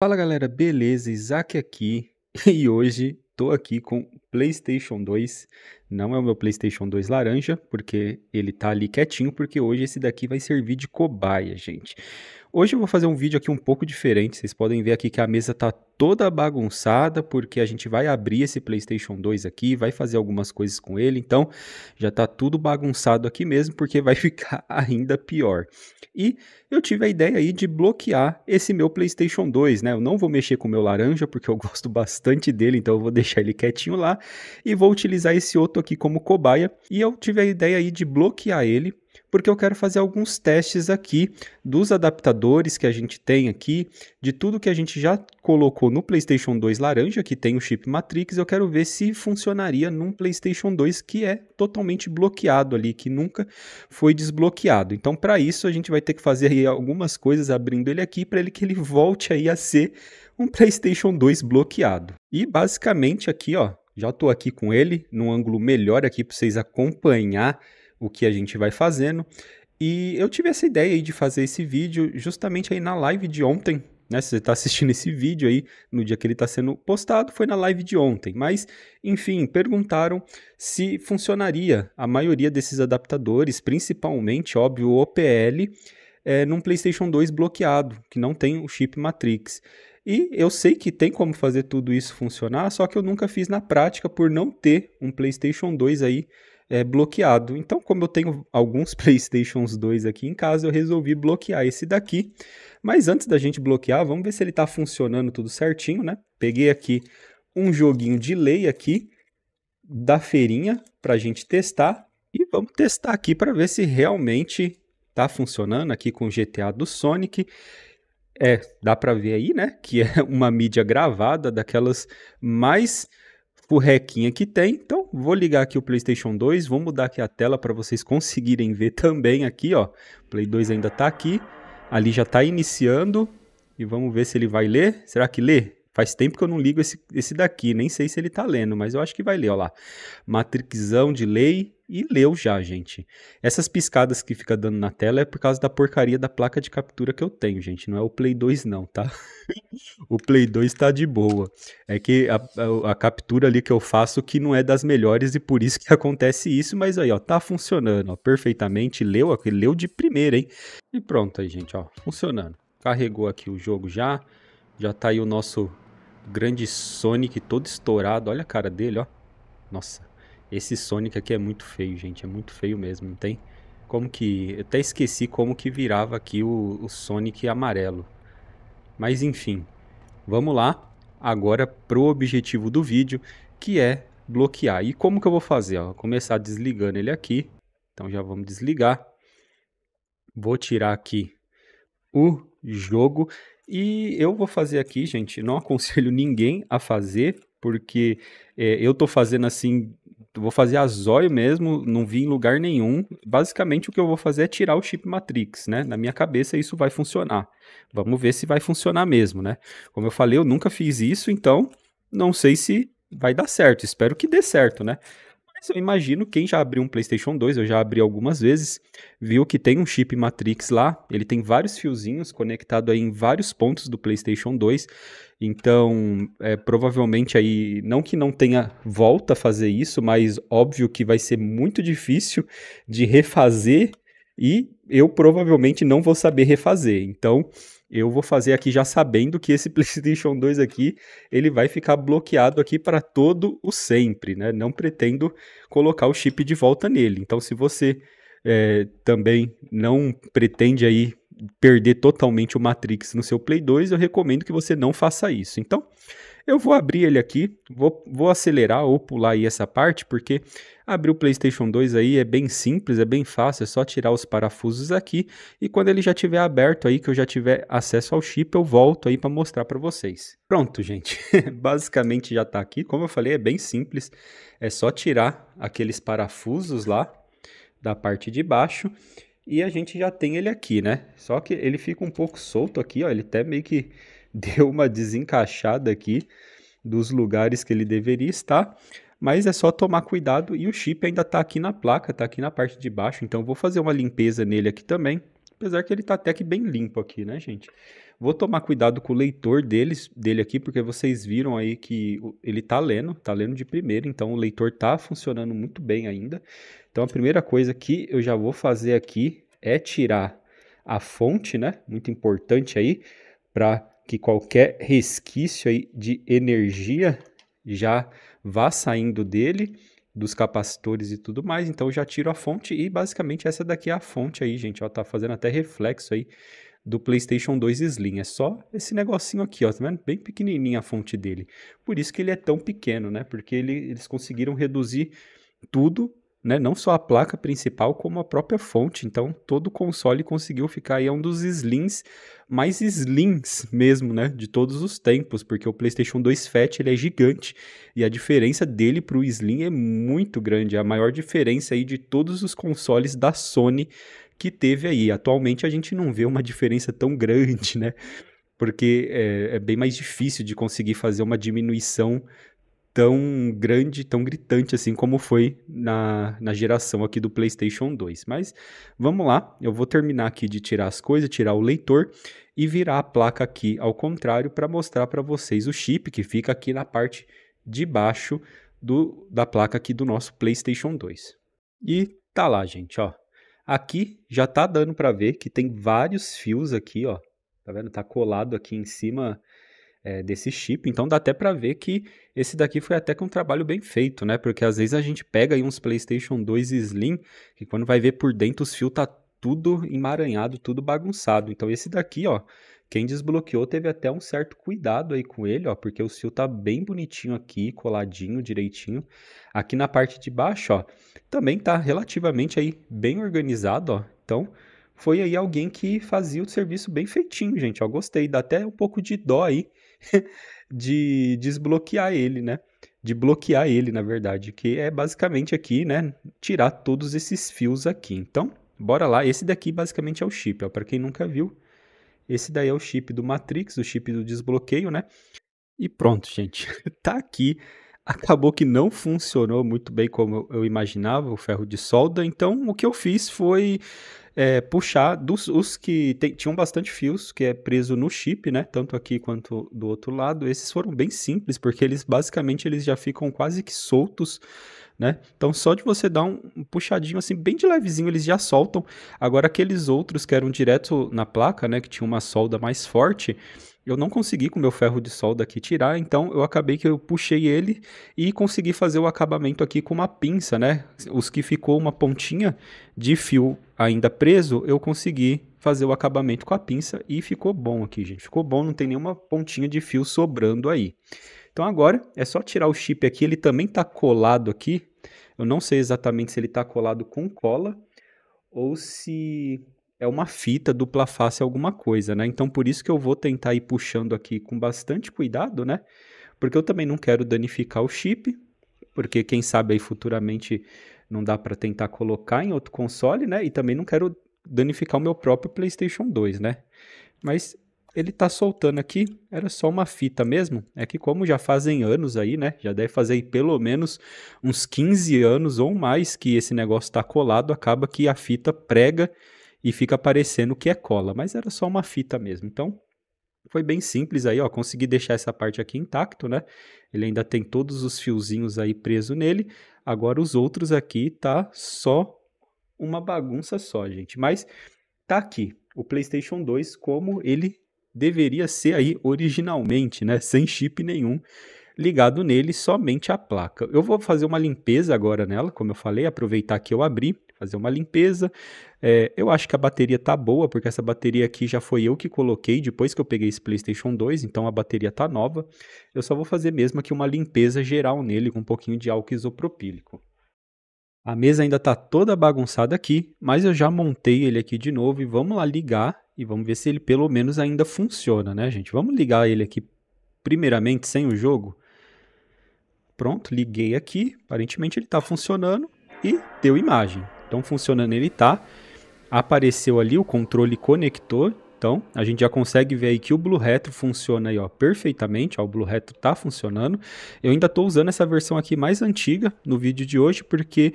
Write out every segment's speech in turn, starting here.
Fala galera, beleza? Isaac aqui e hoje tô aqui com PlayStation 2. Não é o meu PlayStation 2 laranja, porque ele tá ali quietinho, porque hoje esse daqui vai servir de cobaia, gente. Hoje eu vou fazer um vídeo aqui um pouco diferente. Vocês podem ver aqui que a mesa tá toda bagunçada, porque a gente vai abrir esse PlayStation 2 aqui, vai fazer algumas coisas com ele, então já tá tudo bagunçado aqui mesmo, porque vai ficar ainda pior. E eu tive a ideia aí de bloquear esse meu PlayStation 2, né? Eu não vou mexer com o meu laranja, porque eu gosto bastante dele, então eu vou deixar ele quietinho lá e vou utilizar esse outro aqui como cobaia. E eu tive a ideia aí de bloquear ele porque eu quero fazer alguns testes aqui dos adaptadores que a gente tem aqui, de tudo que a gente já colocou no PlayStation 2 laranja, que tem o chip Matrix, eu quero ver se funcionaria num PlayStation 2 que é totalmente bloqueado ali, que nunca foi desbloqueado. Então, para isso, a gente vai ter que fazer aí algumas coisas abrindo ele aqui para ele que ele volte aí a ser um PlayStation 2 bloqueado. E basicamente aqui, ó, já estou aqui com ele num ângulo melhor aqui para vocês acompanhar o que a gente vai fazendo. E eu tive essa ideia aí de fazer esse vídeo justamente aí na live de ontem, né? Se você está assistindo esse vídeo aí no dia que ele está sendo postado, foi na live de ontem. Mas, enfim, perguntaram se funcionaria a maioria desses adaptadores, principalmente, óbvio, o OPL, é, num PlayStation 2 bloqueado, que não tem o chip Matrix. E eu sei que tem como fazer tudo isso funcionar, só que eu nunca fiz na prática por não ter um PlayStation 2 aí é, bloqueado. Então, como eu tenho alguns PlayStations 2 aqui em casa, eu resolvi bloquear esse daqui. Mas antes da gente bloquear, vamos ver se ele está funcionando tudo certinho, né? Peguei aqui um joguinho de lei aqui da feirinha para a gente testar e vamos testar aqui para ver se realmente está funcionando aqui com o GTA do Sonic. É, dá para ver aí, né, que é uma mídia gravada daquelas mais furrequinha que tem. Então, vou ligar aqui o PlayStation 2, vou mudar aqui a tela para vocês conseguirem ver também aqui, ó. Play 2 ainda está aqui. Ali já está iniciando e vamos ver se ele vai ler. Será que lê? Faz tempo que eu não ligo esse, esse daqui, nem sei se ele tá lendo, mas eu acho que vai ler, ó lá. Matrixão de lei e leu já, gente. Essas piscadas que fica dando na tela é por causa da porcaria da placa de captura que eu tenho, gente. Não é o Play 2 não, tá? o Play 2 tá de boa. É que a, a, a, captura ali que eu faço que não é das melhores e por isso que acontece isso, mas aí, ó, tá funcionando, ó, perfeitamente. Leu, ó, leu de primeira, hein? E pronto aí, gente, ó, funcionando. Carregou aqui o jogo já. Já tá aí o nosso grande Sonic todo estourado. Olha a cara dele, ó. Nossa, esse Sonic aqui é muito feio, gente. É muito feio mesmo, não tem? Como que... Eu até esqueci como que virava aqui o, o Sonic amarelo. Mas enfim, vamos lá agora pro objetivo do vídeo, que é bloquear. E como que eu vou fazer? Ó, vou começar desligando ele aqui. Então já vamos desligar. Vou tirar aqui o jogo. E eu vou fazer aqui, gente, não aconselho ninguém a fazer, porque é, eu tô fazendo assim, vou fazer a zóio mesmo, não vi em lugar nenhum. Basicamente o que eu vou fazer é tirar o chip Matrix, né? Na minha cabeça isso vai funcionar. Vamos ver se vai funcionar mesmo, né? Como eu falei, eu nunca fiz isso, então não sei se vai dar certo. Espero que dê certo, né? Mas eu imagino quem já abriu um PlayStation 2, eu já abri algumas vezes, viu que tem um chip Matrix lá, ele tem vários fiozinhos conectado aí em vários pontos do PlayStation 2. Então, é, provavelmente aí, não que não tenha volta a fazer isso, mas óbvio que vai ser muito difícil de refazer e eu provavelmente não vou saber refazer. Então, eu vou fazer aqui já sabendo que esse PlayStation 2 aqui, ele vai ficar bloqueado aqui para todo o sempre, né? Não pretendo colocar o chip de volta nele. Então, se você é, também não pretende aí perder totalmente o Matrix no seu Play 2, eu recomendo que você não faça isso. Então, eu vou abrir ele aqui, vou, vou acelerar ou pular aí essa parte, porque abrir o PlayStation 2 aí é bem simples, é bem fácil, é só tirar os parafusos aqui e quando ele já tiver aberto aí, que eu já tiver acesso ao chip, eu volto aí para mostrar para vocês. Pronto, gente. Basicamente já está aqui. Como eu falei, é bem simples. É só tirar aqueles parafusos lá da parte de baixo e a gente já tem ele aqui, né? Só que ele fica um pouco solto aqui, ó, ele até meio que deu uma desencaixada aqui dos lugares que ele deveria estar, mas é só tomar cuidado e o chip ainda está aqui na placa, está aqui na parte de baixo, então vou fazer uma limpeza nele aqui também, apesar que ele está até que bem limpo aqui, né, gente? Vou tomar cuidado com o leitor deles, dele aqui, porque vocês viram aí que ele está lendo, está lendo de primeira, então o leitor está funcionando muito bem ainda. Então a primeira coisa que eu já vou fazer aqui é tirar a fonte, né? Muito importante aí para que qualquer resquício aí de energia já vá saindo dele, dos capacitores e tudo mais. Então eu já tiro a fonte e basicamente essa daqui é a fonte aí, gente. Ó, tá fazendo até reflexo aí do PlayStation 2 Slim. É só esse negocinho aqui, ó, tá vendo? Bem pequenininha a fonte dele. Por isso que ele é tão pequeno, né? Porque ele, eles conseguiram reduzir tudo né, não só a placa principal, como a própria fonte. Então, todo o console conseguiu ficar aí é um dos slims mais slims mesmo, né, de todos os tempos, porque o PlayStation 2 Fat ele é gigante e a diferença dele para o slim é muito grande, é a maior diferença aí de todos os consoles da Sony que teve aí. Atualmente a gente não vê uma diferença tão grande, né? Porque é, é bem mais difícil de conseguir fazer uma diminuição tão grande, tão gritante assim como foi na, na geração aqui do PlayStation 2. Mas vamos lá, eu vou terminar aqui de tirar as coisas, tirar o leitor e virar a placa aqui ao contrário para mostrar para vocês o chip que fica aqui na parte de baixo do, da placa aqui do nosso PlayStation 2. E tá lá, gente, ó. Aqui já tá dando para ver que tem vários fios aqui, ó. Tá vendo? Tá colado aqui em cima é, desse chip. Então dá até para ver que esse daqui foi até com um trabalho bem feito, né? Porque às vezes a gente pega aí uns PlayStation 2 Slim, que quando vai ver por dentro os fios tá tudo emaranhado, tudo bagunçado. Então esse daqui, ó, quem desbloqueou teve até um certo cuidado aí com ele, ó, porque o fio tá bem bonitinho aqui, coladinho, direitinho. Aqui na parte de baixo, ó, também tá relativamente aí bem organizado, ó. Então, foi aí alguém que fazia o serviço bem feitinho, gente. Eu gostei, dá até um pouco de dó aí de desbloquear ele, né? De bloquear ele, na verdade, que é basicamente aqui, né? Tirar todos esses fios aqui. Então, bora lá. Esse daqui basicamente é o chip, ó. Para quem nunca viu, esse daí é o chip do Matrix, o chip do desbloqueio, né? E pronto, gente. tá aqui acabou que não funcionou muito bem como eu imaginava o ferro de solda. Então, o que eu fiz foi é, puxar dos os que tinham bastante fios, que é preso no chip, né? Tanto aqui quanto do outro lado. Esses foram bem simples, porque eles basicamente eles já ficam quase que soltos. Né? Então, só de você dar um puxadinho assim, bem de levezinho, eles já soltam. Agora, aqueles outros que eram direto na placa, né? Que tinha uma solda mais forte, eu não consegui com meu ferro de solda aqui tirar, então eu acabei que eu puxei ele e consegui fazer o acabamento aqui com uma pinça, né? Os que ficou uma pontinha de fio ainda preso, eu consegui fazer o acabamento com a pinça e ficou bom aqui, gente. Ficou bom, não tem nenhuma pontinha de fio sobrando aí. Então agora é só tirar o chip aqui, ele também tá colado aqui. Eu não sei exatamente se ele tá colado com cola ou se é uma fita dupla face alguma coisa, né? Então por isso que eu vou tentar ir puxando aqui com bastante cuidado, né? Porque eu também não quero danificar o chip, porque quem sabe aí futuramente não dá para tentar colocar em outro console, né? E também não quero danificar o meu próprio PlayStation 2, né? Mas ele tá soltando aqui, era só uma fita mesmo. É que como já fazem anos aí, né? Já deve fazer aí pelo menos uns 15 anos ou mais que esse negócio tá colado, acaba que a fita prega e fica parecendo que é cola, mas era só uma fita mesmo. Então, foi bem simples aí, ó, consegui deixar essa parte aqui intacto, né? Ele ainda tem todos os fiozinhos aí preso nele. Agora os outros aqui tá só uma bagunça só, gente, mas tá aqui o PlayStation 2 como ele deveria ser aí originalmente, né? Sem chip nenhum ligado nele somente a placa. Eu vou fazer uma limpeza agora nela, como eu falei, aproveitar que eu abri, fazer uma limpeza. É, eu acho que a bateria tá boa, porque essa bateria aqui já foi eu que coloquei depois que eu peguei esse PlayStation 2, então a bateria tá nova. Eu só vou fazer mesmo aqui uma limpeza geral nele com um pouquinho de álcool isopropílico. A mesa ainda está toda bagunçada aqui, mas eu já montei ele aqui de novo e vamos lá ligar e vamos ver se ele pelo menos ainda funciona, né, gente? Vamos ligar ele aqui primeiramente sem o jogo Pronto, liguei aqui, aparentemente ele está funcionando e deu imagem. Então funcionando ele está. Apareceu ali o controle conector, então a gente já consegue ver aí que o Blue Retro funciona aí, ó, perfeitamente, ó, o Blue Retro está funcionando. Eu ainda estou usando essa versão aqui mais antiga no vídeo de hoje, porque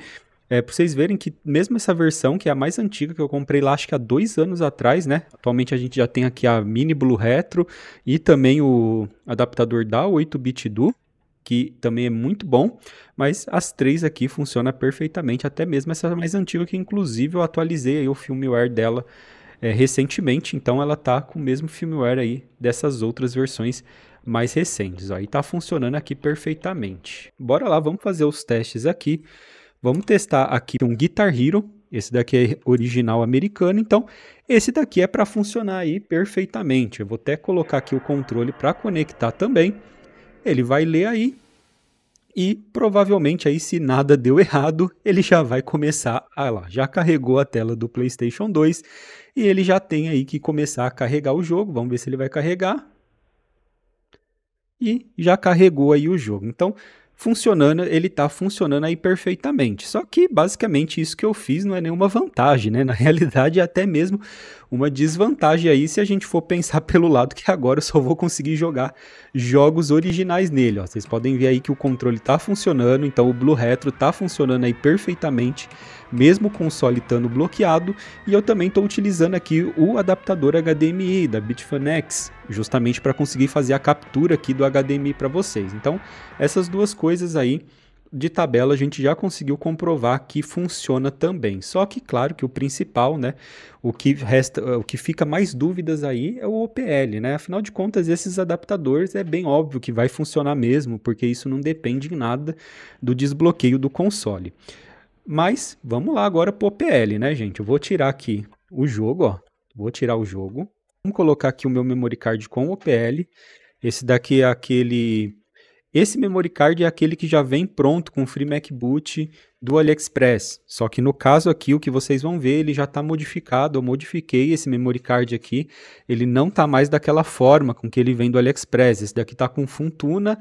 é, para vocês verem que mesmo essa versão, que é a mais antiga, que eu comprei lá acho que há dois anos atrás, né? Atualmente a gente já tem aqui a Mini Blue Retro e também o adaptador da 8-bit do que também é muito bom, mas as três aqui funcionam perfeitamente, até mesmo essa mais antiga que inclusive eu atualizei aí o firmware dela é, recentemente, então ela tá com o mesmo firmware aí dessas outras versões mais recentes, aí tá funcionando aqui perfeitamente. Bora lá, vamos fazer os testes aqui. Vamos testar aqui um Guitar Hero, esse daqui é original americano, então esse daqui é para funcionar aí perfeitamente. Eu vou até colocar aqui o controle para conectar também ele vai ler aí e provavelmente aí se nada deu errado, ele já vai começar, ah lá, já carregou a tela do PlayStation 2 e ele já tem aí que começar a carregar o jogo. Vamos ver se ele vai carregar. E já carregou aí o jogo. Então, funcionando, ele está funcionando aí perfeitamente. Só que basicamente isso que eu fiz não é nenhuma vantagem, né? Na realidade é até mesmo uma desvantagem aí se a gente for pensar pelo lado que agora eu só vou conseguir jogar jogos originais nele, ó. Vocês podem ver aí que o controle está funcionando, então o Blue Retro está funcionando aí perfeitamente, mesmo o console estando bloqueado, e eu também estou utilizando aqui o adaptador HDMI da Bitfanex, justamente para conseguir fazer a captura aqui do HDMI para vocês. Então, essas duas coisas aí de tabela a gente já conseguiu comprovar que funciona também. Só que, claro, que o principal, né, o que resta, o que fica mais dúvidas aí é o OPL, né? Afinal de contas, esses adaptadores é bem óbvio que vai funcionar mesmo, porque isso não depende em nada do desbloqueio do console. Mas vamos lá agora para o OPL, né, gente? Eu vou tirar aqui o jogo, ó. Vou tirar o jogo. Vamos colocar aqui o meu memory card com o OPL. Esse daqui é aquele esse memory card é aquele que já vem pronto com o Free Mac Boot do AliExpress. Só que no caso aqui, o que vocês vão ver, ele já está modificado. Eu modifiquei esse memory card aqui. Ele não está mais daquela forma com que ele vem do AliExpress. Esse daqui está com Funtuna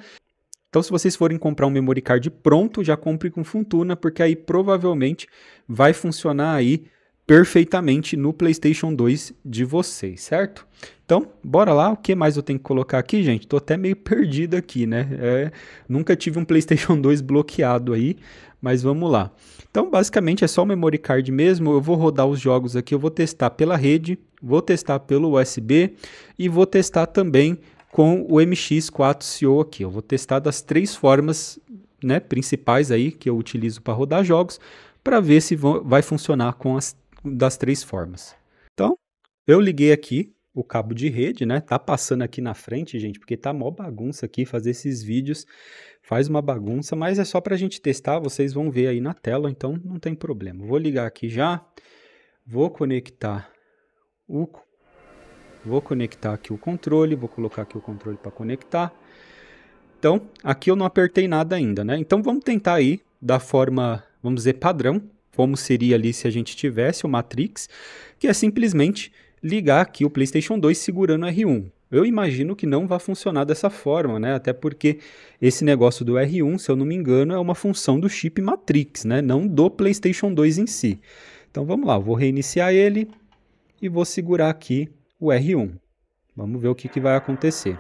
então, se vocês forem comprar um memory card pronto, já compre com Funtuna, porque aí provavelmente vai funcionar aí perfeitamente no PlayStation 2 de vocês, certo? Então, bora lá, o que mais eu tenho que colocar aqui, gente? Tô até meio perdido aqui, né? É, nunca tive um PlayStation 2 bloqueado aí, mas vamos lá. Então, basicamente é só o memory card mesmo, eu vou rodar os jogos aqui, eu vou testar pela rede, vou testar pelo USB e vou testar também com o MX4CO aqui. Eu vou testar das três formas né, principais aí que eu utilizo para rodar jogos, para ver se vai funcionar com as das três formas. Então, eu liguei aqui o cabo de rede, né? Tá passando aqui na frente, gente, porque tá mó bagunça aqui fazer esses vídeos. Faz uma bagunça, mas é só pra gente testar, vocês vão ver aí na tela, então não tem problema. Vou ligar aqui já. Vou conectar o vou conectar aqui o controle, vou colocar aqui o controle para conectar. Então, aqui eu não apertei nada ainda, né? Então vamos tentar aí da forma, vamos dizer, padrão, como seria ali se a gente tivesse o Matrix, que é simplesmente ligar aqui o PlayStation 2 segurando o R1. Eu imagino que não vai funcionar dessa forma, né? Até porque esse negócio do R1, se eu não me engano, é uma função do chip Matrix, né? Não do PlayStation 2 em si. Então vamos lá, vou reiniciar ele e vou segurar aqui o R1. Vamos ver o que, que vai acontecer.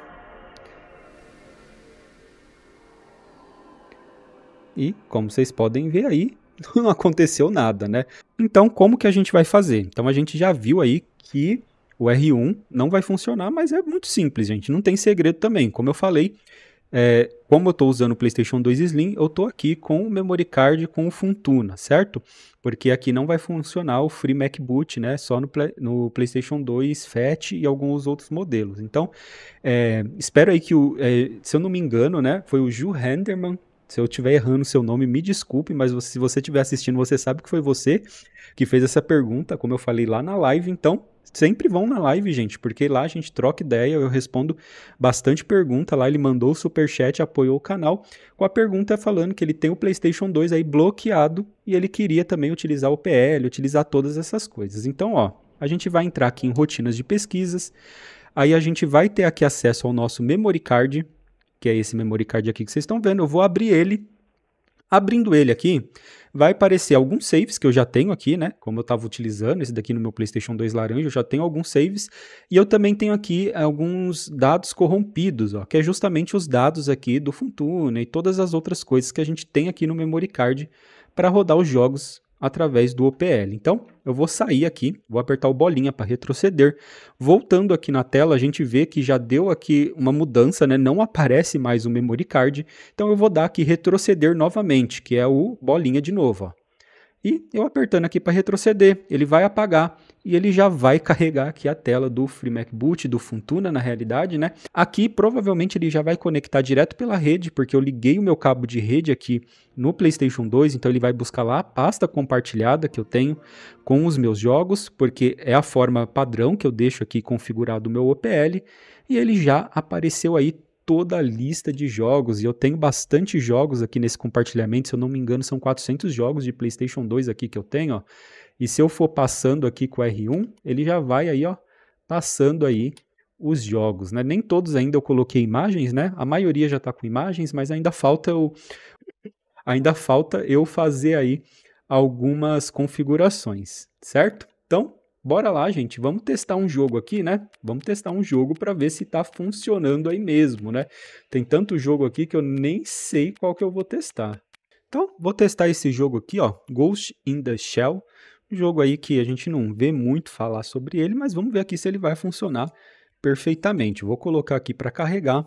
E como vocês podem ver aí, não aconteceu nada, né? Então, como que a gente vai fazer? Então, a gente já viu aí que o R1 não vai funcionar, mas é muito simples, gente. Não tem segredo também. Como eu falei, é, como eu estou usando o PlayStation 2 Slim, eu estou aqui com o memory card com o Funtuna, certo? Porque aqui não vai funcionar o Free Mac Boot, né? Só no, no PlayStation 2 Fat e alguns outros modelos. Então, é, espero aí que o, é, se eu não me engano, né? Foi o Ju Henderman se eu estiver errando o seu nome, me desculpe, mas se você estiver assistindo, você sabe que foi você que fez essa pergunta, como eu falei lá na live. Então, sempre vão na live, gente, porque lá a gente troca ideia, eu respondo bastante pergunta. Lá ele mandou o superchat, apoiou o canal, com a pergunta falando que ele tem o PlayStation 2 aí bloqueado e ele queria também utilizar o PL, utilizar todas essas coisas. Então, ó, a gente vai entrar aqui em rotinas de pesquisas. Aí a gente vai ter aqui acesso ao nosso memory card, que é esse memory card aqui que vocês estão vendo. Eu vou abrir ele. Abrindo ele aqui, vai aparecer alguns saves que eu já tenho aqui, né? Como eu estava utilizando esse daqui no meu PlayStation 2 laranja, eu já tenho alguns saves. E eu também tenho aqui alguns dados corrompidos, ó, que é justamente os dados aqui do Funtune e todas as outras coisas que a gente tem aqui no memory card para rodar os jogos através do OPL. Então, eu vou sair aqui, vou apertar o bolinha para retroceder. Voltando aqui na tela, a gente vê que já deu aqui uma mudança, né? Não aparece mais o memory card. Então, eu vou dar aqui retroceder novamente, que é o bolinha de novo, ó. E eu apertando aqui para retroceder, ele vai apagar e ele já vai carregar aqui a tela do FreeMac Boot, do Funtuna na realidade, né? Aqui provavelmente ele já vai conectar direto pela rede, porque eu liguei o meu cabo de rede aqui no PlayStation 2, então ele vai buscar lá a pasta compartilhada que eu tenho com os meus jogos, porque é a forma padrão que eu deixo aqui configurado o meu OPL, e ele já apareceu aí toda a lista de jogos, e eu tenho bastante jogos aqui nesse compartilhamento, se eu não me engano são 400 jogos de PlayStation 2 aqui que eu tenho, ó. E se eu for passando aqui com R1, ele já vai aí, ó, passando aí os jogos, né? Nem todos ainda eu coloquei imagens, né? A maioria já está com imagens, mas ainda falta eu ainda falta eu fazer aí algumas configurações, certo? Então, bora lá, gente, vamos testar um jogo aqui, né? Vamos testar um jogo para ver se está funcionando aí mesmo, né? Tem tanto jogo aqui que eu nem sei qual que eu vou testar. Então, vou testar esse jogo aqui, ó, Ghost in the Shell Jogo aí que a gente não vê muito falar sobre ele, mas vamos ver aqui se ele vai funcionar perfeitamente. Vou colocar aqui para carregar.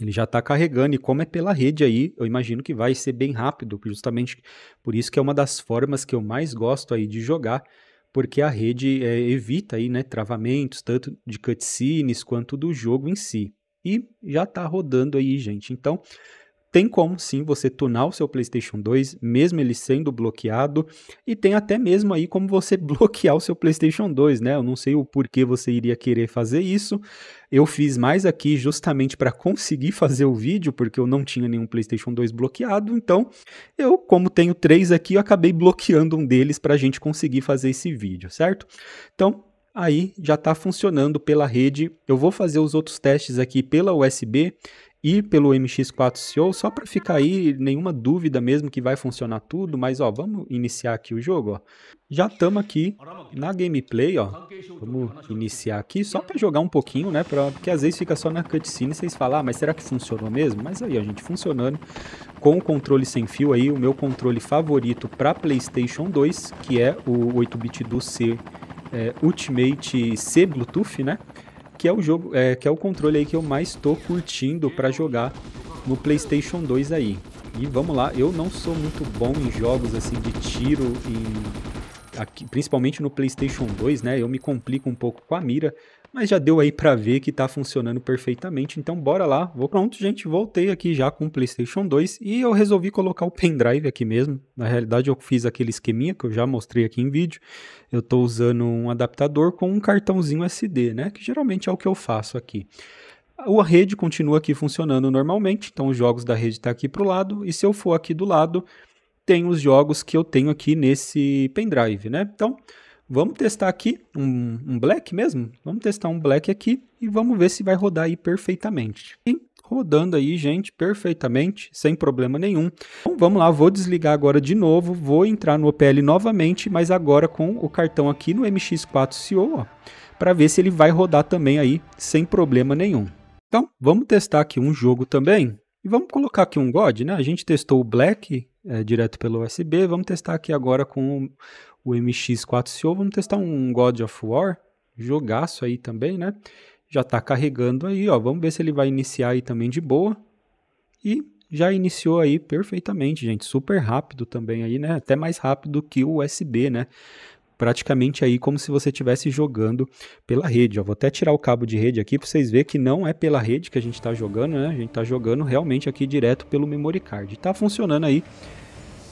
Ele já está carregando e como é pela rede aí, eu imagino que vai ser bem rápido, justamente por isso que é uma das formas que eu mais gosto aí de jogar, porque a rede é, evita aí, né, travamentos, tanto de cutscenes quanto do jogo em si. E já está rodando aí, gente. Então, tem como sim você tunar o seu PlayStation 2, mesmo ele sendo bloqueado, e tem até mesmo aí como você bloquear o seu PlayStation 2, né? Eu não sei o porquê você iria querer fazer isso. Eu fiz mais aqui justamente para conseguir fazer o vídeo, porque eu não tinha nenhum PlayStation 2 bloqueado, então eu, como tenho três aqui, eu acabei bloqueando um deles para a gente conseguir fazer esse vídeo, certo? Então, aí já está funcionando pela rede. Eu vou fazer os outros testes aqui pela USB ir pelo MX4 co só para ficar aí, nenhuma dúvida mesmo que vai funcionar tudo, mas ó, vamos iniciar aqui o jogo, ó. Já estamos aqui na gameplay, ó. Vamos iniciar aqui só para jogar um pouquinho, né, para porque às vezes fica só na cutscene e vocês falam, ah, mas será que funcionou mesmo? Mas aí, ó, gente, funcionando com o controle sem fio aí, o meu controle favorito para PlayStation 2, que é o 8-bit do C é, Ultimate C Bluetooth, né? que é o jogo, é, que é o controle aí que eu mais tô curtindo para jogar no PlayStation 2 aí. E vamos lá, eu não sou muito bom em jogos assim de tiro, em, aqui, principalmente no PlayStation 2, né? Eu me complico um pouco com a mira mas já deu aí para ver que tá funcionando perfeitamente, então bora lá. Vou pronto, gente, voltei aqui já com o PlayStation 2 e eu resolvi colocar o pendrive aqui mesmo. Na realidade eu fiz aquele esqueminha que eu já mostrei aqui em vídeo. Eu tô usando um adaptador com um cartãozinho SD, né, que geralmente é o que eu faço aqui. A rede continua aqui funcionando normalmente, então os jogos da rede tá aqui pro lado e se eu for aqui do lado, tem os jogos que eu tenho aqui nesse pendrive, né? Então, Vamos testar aqui um, um, black mesmo? Vamos testar um black aqui e vamos ver se vai rodar aí perfeitamente. E rodando aí, gente, perfeitamente, sem problema nenhum. Então, vamos lá, vou desligar agora de novo, vou entrar no OPL novamente, mas agora com o cartão aqui no MX4CO, para ver se ele vai rodar também aí sem problema nenhum. Então, vamos testar aqui um jogo também. E vamos colocar aqui um God, né? A gente testou o Black é, direto pelo USB. Vamos testar aqui agora com o MX4CO. Vamos testar um God of War, jogaço aí também, né? Já está carregando aí, ó. Vamos ver se ele vai iniciar aí também de boa. E já iniciou aí perfeitamente, gente. Super rápido também aí, né? Até mais rápido que o USB, né? praticamente aí como se você estivesse jogando pela rede. Eu vou até tirar o cabo de rede aqui para vocês verem que não é pela rede que a gente está jogando, né? A gente está jogando realmente aqui direto pelo memory card. Está funcionando aí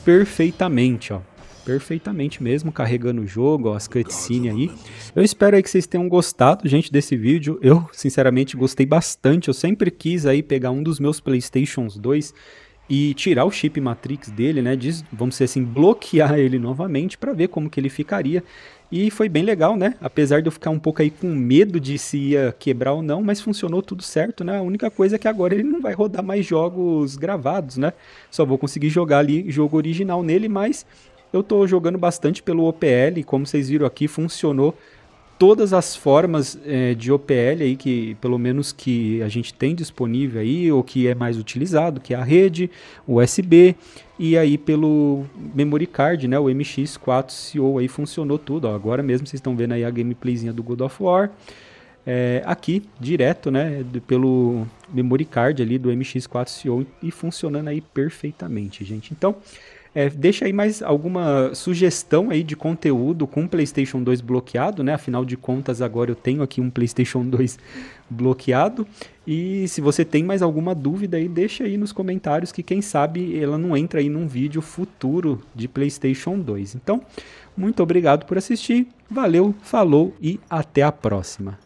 perfeitamente, ó perfeitamente mesmo, carregando o jogo, as cutscenes aí. Eu espero aí que vocês tenham gostado, gente, desse vídeo. Eu, sinceramente, gostei bastante. Eu sempre quis aí pegar um dos meus Playstations 2 e tirar o chip Matrix dele, né? Diz, vamos dizer assim, bloquear ele novamente para ver como que ele ficaria. E foi bem legal, né? Apesar de eu ficar um pouco aí com medo de se ia quebrar ou não, mas funcionou tudo certo, né? A única coisa é que agora ele não vai rodar mais jogos gravados, né? Só vou conseguir jogar ali jogo original nele, mas eu tô jogando bastante pelo OPL, como vocês viram aqui, funcionou todas as formas é, de OPL aí que pelo menos que a gente tem disponível aí ou que é mais utilizado, que é a rede, USB e aí pelo memory card, né, o MX4CO aí funcionou tudo. Ó, agora mesmo vocês estão vendo aí a gameplayzinha do God of War. É, aqui direto, né, pelo memory card ali do MX4CO e funcionando aí perfeitamente, gente. Então, é, deixa aí mais alguma sugestão aí de conteúdo com o PlayStation 2 bloqueado, né? Afinal de contas, agora eu tenho aqui um PlayStation 2 bloqueado. E se você tem mais alguma dúvida aí, deixa aí nos comentários que quem sabe ela não entra aí num vídeo futuro de PlayStation 2. Então, muito obrigado por assistir. Valeu, falou e até a próxima.